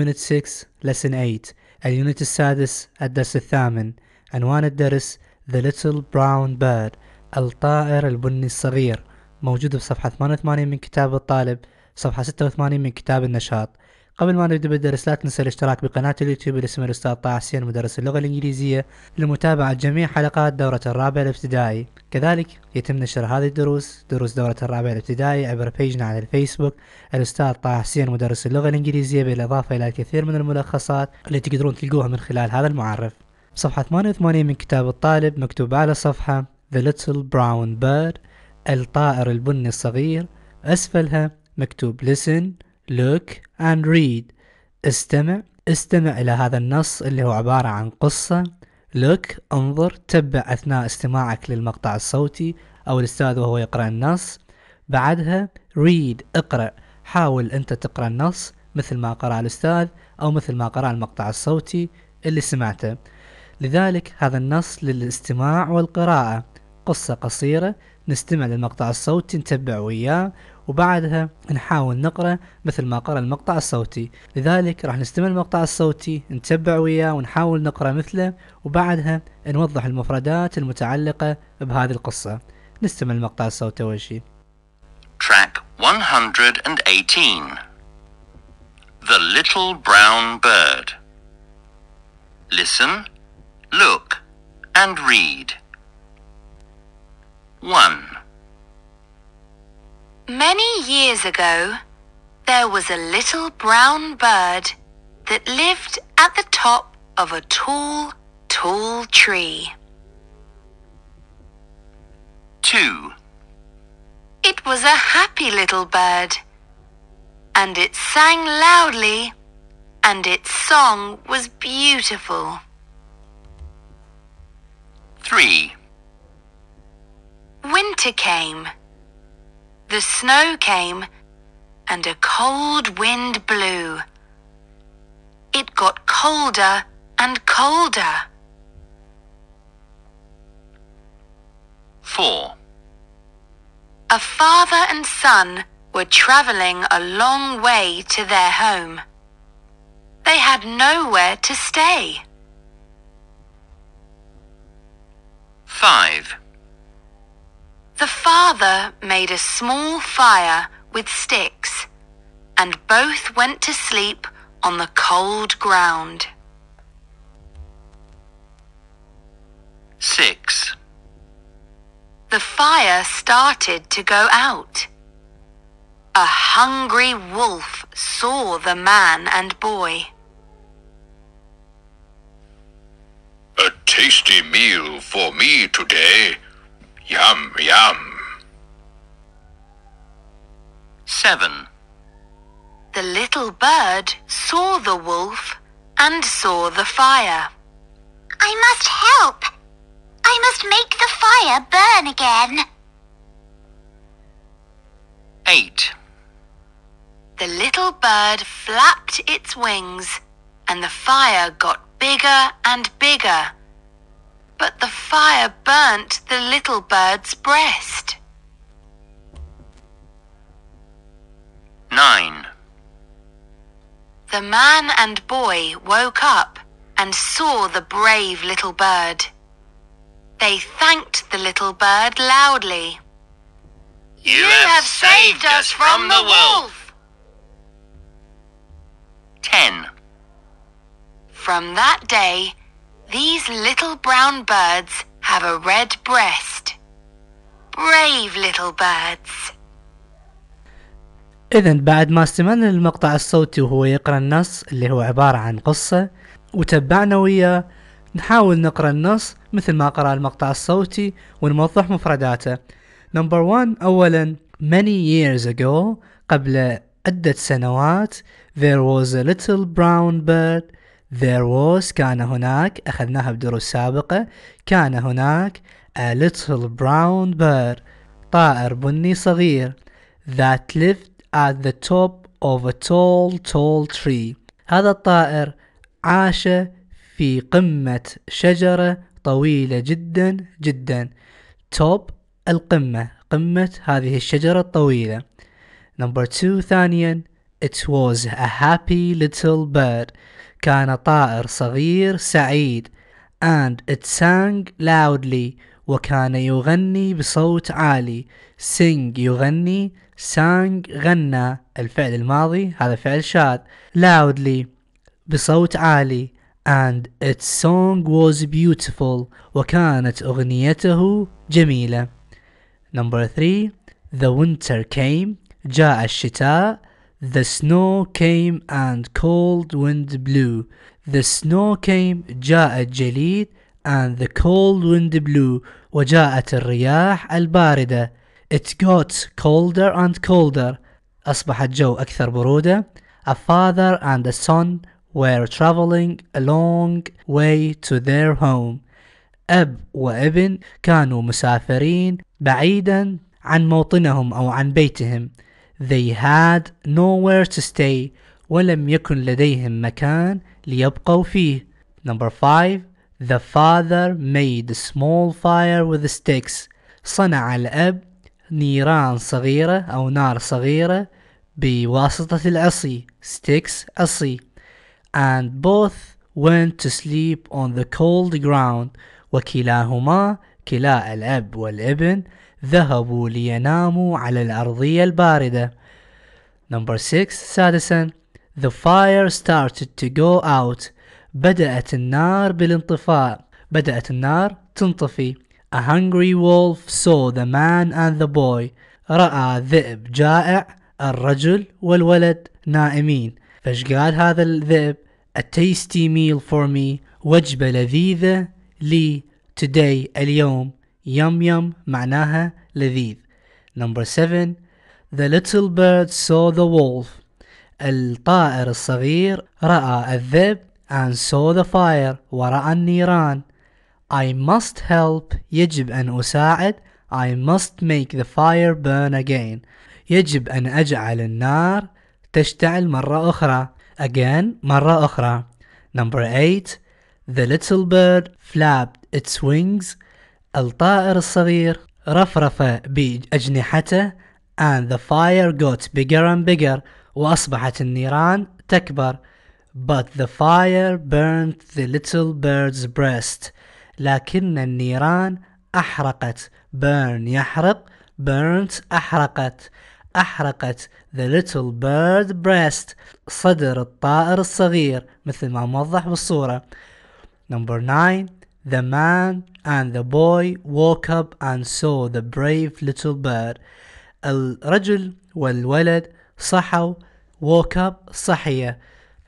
Unit 6 لسن 8 اليونت السادس الدرس الثامن عنوان الدرس The Little Brown Bird الطائر البني الصغير موجود بصفحة 88 من كتاب الطالب صفحة 86 من كتاب النشاط قبل ما نبدأ بالدرس لا تنسى الاشتراك بقناة اليوتيوب باسم الأستاذ طه حسين مدرس اللغة الإنجليزية لمتابعة جميع حلقات دورة الرابع الابتدائي كذلك يتم نشر هذه الدروس دروس دورة الرابع الابتدائي عبر بيجنا على الفيسبوك الأستاذ طه حسين مدرس اللغة الإنجليزية بالإضافة إلى الكثير من الملخصات اللي تقدرون تلقوها من خلال هذا المعرف صفحة 88 من كتاب الطالب مكتوب على الصفحة The Little Brown Bird الطائر البني الصغير أسفلها مكتوب Listen look and read استمع استمع إلى هذا النص اللي هو عبارة عن قصة look انظر تبع أثناء استماعك للمقطع الصوتي أو الأستاذ وهو يقرأ النص بعدها read اقرأ حاول أنت تقرأ النص مثل ما قرأ الأستاذ أو مثل ما قرأ المقطع الصوتي اللي سمعته لذلك هذا النص للاستماع والقراءة قصة قصيرة نستمع للمقطع الصوتي نتبع وياه وبعدها نحاول نقرأ مثل ما قرأ المقطع الصوتي لذلك راح نستمع المقطع الصوتي نتبع وياه ونحاول نقرأ مثله وبعدها نوضح المفردات المتعلقة بهذه القصة نستمع المقطع الصوتي أول شيء Track 118 The Little Brown Bird Listen, look and read 1 Many years ago, there was a little brown bird that lived at the top of a tall, tall tree. 2. It was a happy little bird, and it sang loudly, and its song was beautiful. 3. Winter came the snow came and a cold wind blew. It got colder and colder. 4. A father and son were travelling a long way to their home. They had nowhere to stay. 5. The father made a small fire with sticks, and both went to sleep on the cold ground. 6. The fire started to go out. A hungry wolf saw the man and boy. A tasty meal for me today. Yum, yum. Seven. The little bird saw the wolf and saw the fire. I must help. I must make the fire burn again. Eight. The little bird flapped its wings and the fire got bigger and bigger but the fire burnt the little bird's breast. 9. The man and boy woke up and saw the brave little bird. They thanked the little bird loudly. You, you have, have, saved us from, from the wolf. 10. From that day, These little brown birds have a red breast. Brave little birds. إذا بعد ما استمعنا للمقطع الصوتي وهو يقرأ النص اللي هو عبارة عن قصة وتبعنا وياه نحاول نقرأ النص مثل ما قرأ المقطع الصوتي ونوضح مفرداته. Number one أولا many years ago قبل عدة سنوات there was a little brown bird there was كان هناك أخذناها بدروس سابقة كان هناك a little brown bird طائر بني صغير that lived at the top of a tall tall tree هذا الطائر عاش في قمة شجرة طويلة جدا جدا top القمة قمة هذه الشجرة الطويلة number two ثانيا it was a happy little bird كان طائر صغير سعيد and it sang loudly وكان يغني بصوت عالي sing يغني sang غنى الفعل الماضي هذا فعل شاذ loudly بصوت عالي and its song was beautiful وكانت أغنيته جميلة number 3 the winter came جاء الشتاء The snow came and cold wind blew. The snow came جاء الجليد and the cold wind blew وجاءت الرياح الباردة. It got colder and colder. أصبح الجو أكثر برودة. A father and a son were traveling a long way to their home. أب وابن كانوا مسافرين بعيدا عن موطنهم أو عن بيتهم. They had nowhere to stay ولم يكن لديهم مكان ليبقوا فيه. Number 5 The father made a small fire with sticks. صنع الأب نيران صغيرة أو نار صغيرة بواسطة العصي sticks عصي and both went to sleep on the cold ground وكلاهما كلا الأب والابن ذهبوا ليناموا على الأرضية الباردة. Number 6 سادسا The fire started to go out. بدأت النار بالانطفاء. بدأت النار تنطفي. A hungry wolf saw the man and the boy. رأى ذئب جائع الرجل والولد نائمين. فايش قال هذا الذئب؟ A tasty meal for me. وجبة لذيذة لي today اليوم. Yum yum معناها لذيذ. Number seven The little bird saw the wolf. الطائر الصغير رأى الذئب and saw the fire ورأى النيران. I must help يجب أن أساعد I must make the fire burn again. يجب أن أجعل النار تشتعل مرة أخرى. Again مرة أخرى. Number 8 The little bird flapped its wings الطائر الصغير رفرف بأجنحته and the fire got bigger and bigger وأصبحت النيران تكبر but the fire burnt the little bird's breast لكن النيران أحرقت burn يحرق burnt أحرقت أحرقت the little bird breast صدر الطائر الصغير مثل ما موضح بالصورة number 9 The man and the boy woke up and saw the brave little bird. الرجل والولد صحوا woke up صحية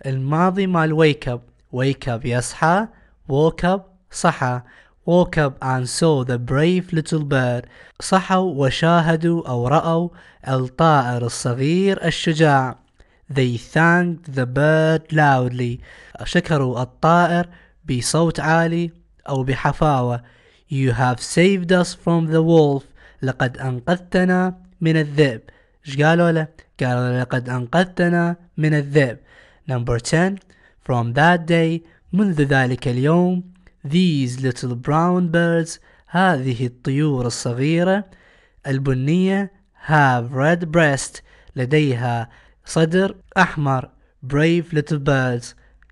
الماضي مال wake up wake up يصحى woke up صحى woke up and saw the brave little bird صحوا وشاهدوا أو رأوا الطائر الصغير الشجاع they thanked the bird loudly شكروا الطائر بصوت عالي أو بحفاوة You have saved us from the wolf لقد أنقذتنا من الذئب إيش قالوا له؟ قالوا له لقد أنقذتنا من الذئب Number 10 From that day منذ ذلك اليوم These little brown birds هذه الطيور الصغيرة البنية have red breast لديها صدر أحمر brave little birds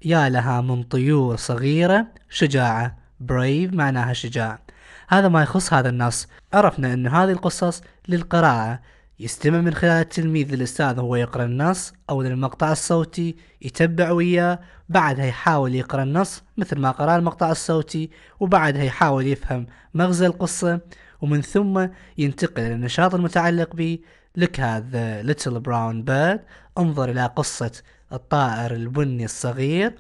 يا لها من طيور صغيرة شجاعة brave معناها شجاع هذا ما يخص هذا النص عرفنا أن هذه القصص للقراءة يستمع من خلال التلميذ للأستاذ وهو يقرأ النص أو للمقطع الصوتي يتبع وياه بعدها يحاول يقرأ النص مثل ما قرأ المقطع الصوتي وبعدها يحاول يفهم مغزى القصة ومن ثم ينتقل للنشاط المتعلق به لك هذا ليتل براون بيرد انظر إلى قصة الطائر البني الصغير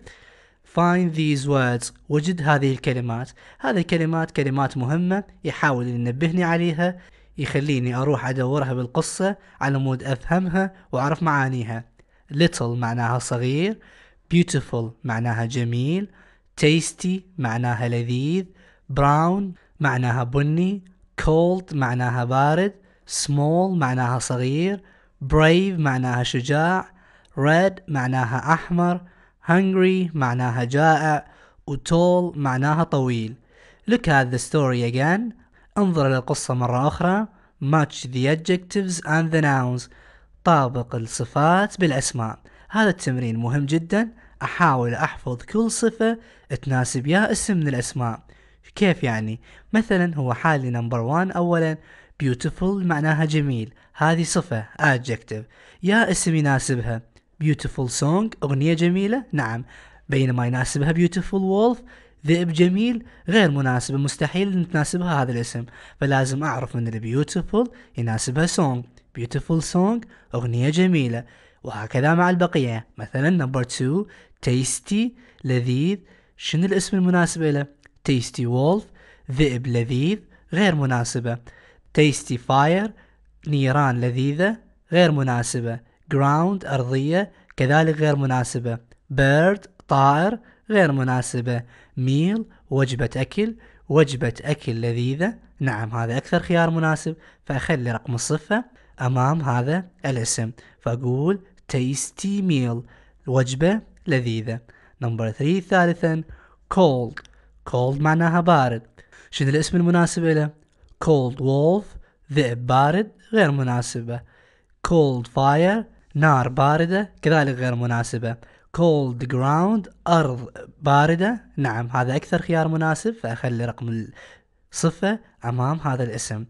find these words وجد هذه الكلمات هذه الكلمات كلمات مهمة يحاول ينبهني عليها يخليني أروح أدورها بالقصة على مود أفهمها وأعرف معانيها little معناها صغير beautiful معناها جميل tasty معناها لذيذ brown معناها بني cold معناها بارد small معناها صغير brave معناها شجاع red معناها أحمر hungry معناها جائع و tall معناها طويل look at the story again انظر للقصة مرة أخرى match the adjectives and the nouns طابق الصفات بالأسماء هذا التمرين مهم جدا أحاول أحفظ كل صفة تناسب يا اسم من الأسماء كيف يعني؟ مثلا هو حالي نمبر وان أولا beautiful معناها جميل هذه صفة adjective يا اسم يناسبها بيوتيفول سونج أغنية جميلة نعم بينما يناسبها بيوتيفول وولف ذئب جميل غير مناسبة مستحيل أن تناسبها هذا الاسم فلازم أعرف من البيوتيفول يناسبها سونج بيوتيفول سونج أغنية جميلة وهكذا مع البقية مثلا نمبر 2 تيستي لذيذ شنو الاسم المناسب له تيستي وولف ذئب لذيذ غير مناسبة تيستي فاير نيران لذيذة غير مناسبة ground أرضية كذلك غير مناسبة bird طائر غير مناسبة meal وجبة أكل وجبة أكل لذيذة نعم هذا أكثر خيار مناسب فأخلي رقم الصفة أمام هذا الاسم فأقول tasty meal وجبة لذيذة نمبر ثري ثالثا cold cold معناها بارد شنو الاسم المناسب له cold wolf ذئب بارد غير مناسبة cold fire نار باردة كذلك غير مناسبة cold ground أرض باردة نعم هذا أكثر خيار مناسب فأخلي رقم الصفة أمام هذا الاسم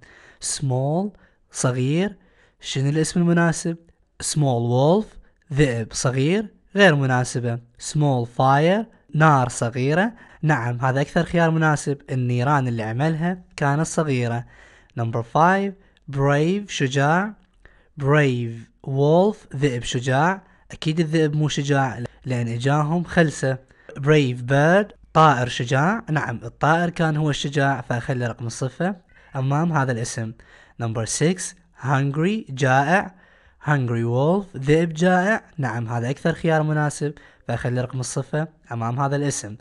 small صغير شنو الاسم المناسب small wolf ذئب صغير غير مناسبة small fire نار صغيرة نعم هذا أكثر خيار مناسب النيران اللي عملها كانت صغيرة number five brave شجاع برايف وولف ذئب شجاع أكيد الذئب مو شجاع لأن إجاهم خلسة برايف بيرد طائر شجاع نعم الطائر كان هو الشجاع فأخلي رقم الصفة أمام هذا الاسم نمبر 6 هانجري جائع هانجري وولف ذئب جائع نعم هذا أكثر خيار مناسب فأخلي رقم الصفة أمام هذا الاسم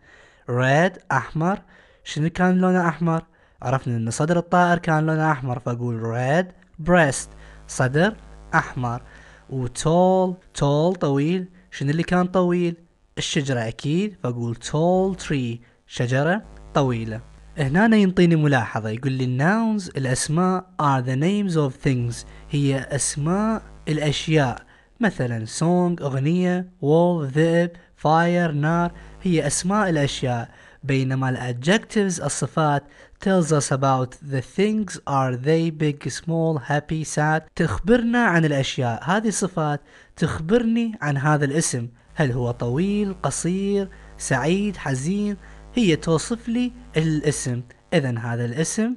ريد أحمر شنو كان لونه أحمر عرفنا أن صدر الطائر كان لونه أحمر فأقول ريد بريست صدر أحمر وتول تول طويل شنو اللي كان طويل الشجرة أكيد فأقول tall tree شجرة طويلة هنا ينطيني ملاحظة يقول لي الناونز الأسماء are the names of things هي أسماء الأشياء مثلا song أغنية wall ذئب fire نار هي أسماء الأشياء بينما adjectives الصفات tells us about the things are they big small happy sad تخبرنا عن الأشياء هذه الصفات تخبرني عن هذا الاسم هل هو طويل قصير سعيد حزين هي توصف لي الاسم إذا هذا الاسم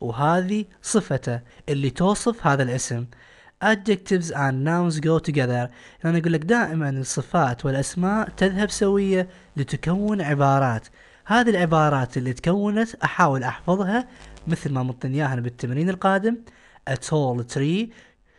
وهذه صفته اللي توصف هذا الاسم adjectives and nouns go together لأن أقول لك دائما الصفات والأسماء تذهب سوية لتكون عبارات هذه العبارات اللي تكونت احاول احفظها مثل ما مطنياها اياها بالتمرين القادم a tall tree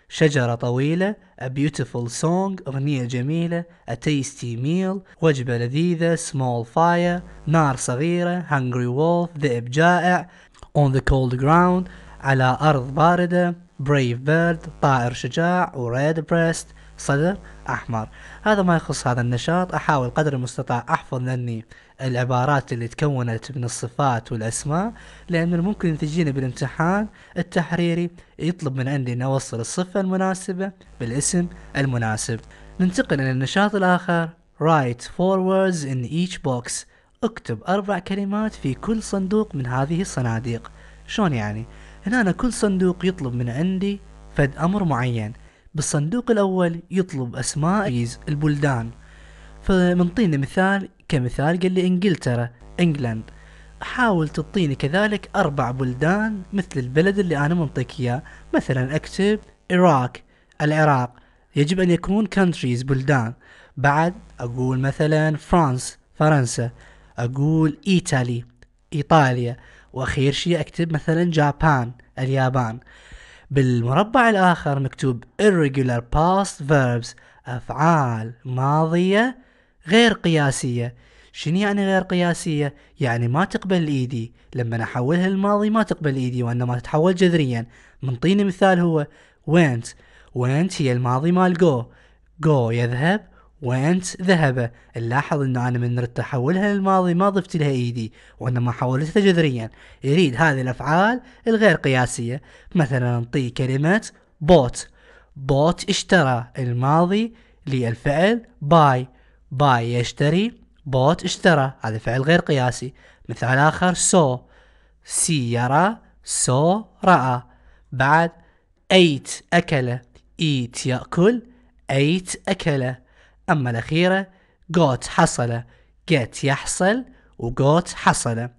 شجرة طويلة a beautiful song أغنية جميلة a tasty meal وجبة لذيذة small fire نار صغيرة hungry wolf ذئب جائع on the cold ground على أرض باردة brave bird طائر شجاع و red breast صدر أحمر هذا ما يخص هذا النشاط أحاول قدر المستطاع أحفظ لأني العبارات اللي تكونت من الصفات والأسماء لأن ممكن تجيني بالامتحان التحريري يطلب من عندي أن أوصل الصفة المناسبة بالاسم المناسب ننتقل إلى النشاط الآخر Write four words in each box اكتب أربع كلمات في كل صندوق من هذه الصناديق شلون يعني؟ هنا أنا كل صندوق يطلب من عندي فد أمر معين بالصندوق الأول يطلب أسماء البلدان فمنطينا مثال كمثال قال لي إنجلترا إنجلاند حاول تعطيني كذلك أربع بلدان مثل البلد اللي أنا منطيك إياه مثلا أكتب إيراك العراق يجب أن يكون countries بلدان بعد أقول مثلا فرانس فرنسا أقول إيطالي إيطاليا وأخير شيء أكتب مثلا جابان اليابان بالمربع الآخر مكتوب irregular past verbs أفعال ماضية غير قياسية شنو يعني غير قياسية؟ يعني ما تقبل الإيدي لما أحولها للماضي ما تقبل الإيدي وإنما تتحول جذريا منطيني مثال هو went went هي الماضي مال go go يذهب وانت ذهب نلاحظ انه انا من تحولها للماضي ما ضفت لها ايدي وانما حولتها جذريا يريد هذه الافعال الغير قياسية مثلا نعطيه كلمة بوت بوت اشترى الماضي للفعل باي باي يشتري بوت اشترى هذا فعل غير قياسي مثال اخر سو سي يرى سو رأى بعد ايت اكل ايت يأكل ايت اكله أما الأخيرة got حصل get يحصل و got حصل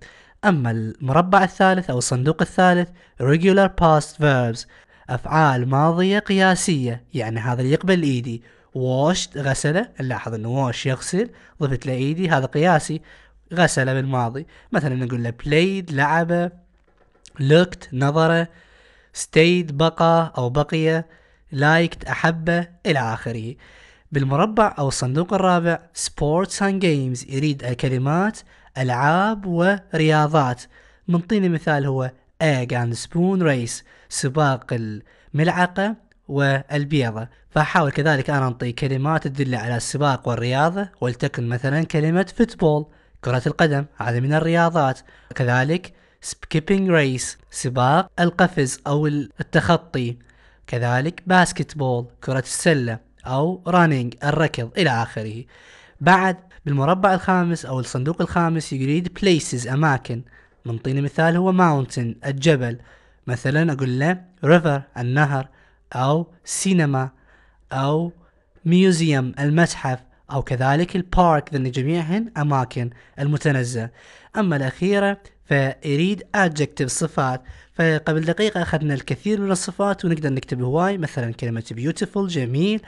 أما المربع الثالث أو الصندوق الثالث regular past verbs أفعال ماضية قياسية يعني هذا اللي يقبل إيدي washed غسله نلاحظ أنه wash يغسل ضفت له إيدي هذا قياسي غسله بالماضي مثلا نقول له played لعبه looked نظره stayed بقى أو بقي liked أحبه إلى آخره بالمربع أو الصندوق الرابع سبورتس and جيمز يريد الكلمات ألعاب ورياضات منطيني مثال هو egg and spoon race سباق الملعقة والبيضة فأحاول كذلك أنا أنطي كلمات تدل على السباق والرياضة ولتكن مثلا كلمة فوتبول كرة القدم هذا من الرياضات كذلك سكيبينج ريس سباق القفز أو التخطي كذلك باسكتبول كرة السلة أو رانينج الركض إلى آخره بعد بالمربع الخامس أو الصندوق الخامس يريد بليسز أماكن منطيني مثال هو ماونتن الجبل مثلا أقول له ريفر النهر أو سينما أو ميوزيوم المتحف أو كذلك البارك لان جميعهن أماكن المتنزه أما الأخيرة فيريد adjective صفات فقبل دقيقة أخذنا الكثير من الصفات ونقدر نكتب هواي مثلا كلمة beautiful جميل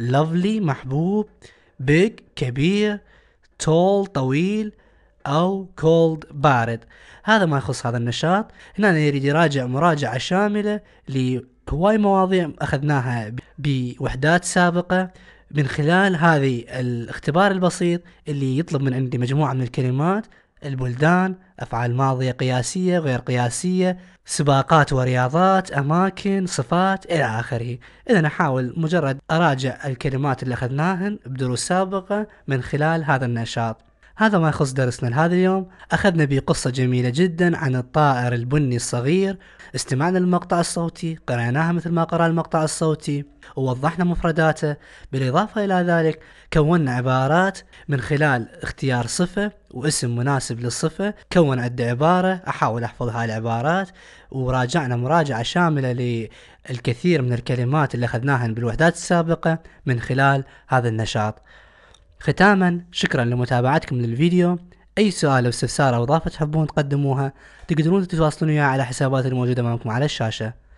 lovely محبوب big كبير tall طويل أو cold بارد هذا ما يخص هذا النشاط هنا يريد يراجع مراجعة شاملة لهواي مواضيع أخذناها بوحدات سابقة من خلال هذه الاختبار البسيط اللي يطلب من عندي مجموعة من الكلمات البلدان أفعال ماضية قياسية غير قياسية سباقات ورياضات أماكن صفات إلى آخره إذا أحاول مجرد أراجع الكلمات اللي أخذناهن بدروس سابقة من خلال هذا النشاط هذا ما يخص درسنا لهذا اليوم أخذنا به قصة جميلة جدا عن الطائر البني الصغير استمعنا للمقطع الصوتي قرأناها مثل ما قرأ المقطع الصوتي ووضحنا مفرداته بالإضافة إلى ذلك كونا عبارات من خلال اختيار صفة واسم مناسب للصفة كون عدة عبارة أحاول أحفظ هاي العبارات وراجعنا مراجعة شاملة للكثير من الكلمات اللي أخذناها بالوحدات السابقة من خلال هذا النشاط ختاما شكرا لمتابعتكم للفيديو اي سؤال او استفسار او اضافه تحبون تقدموها تقدرون تتواصلون وياي على حسابات الموجوده امامكم على الشاشه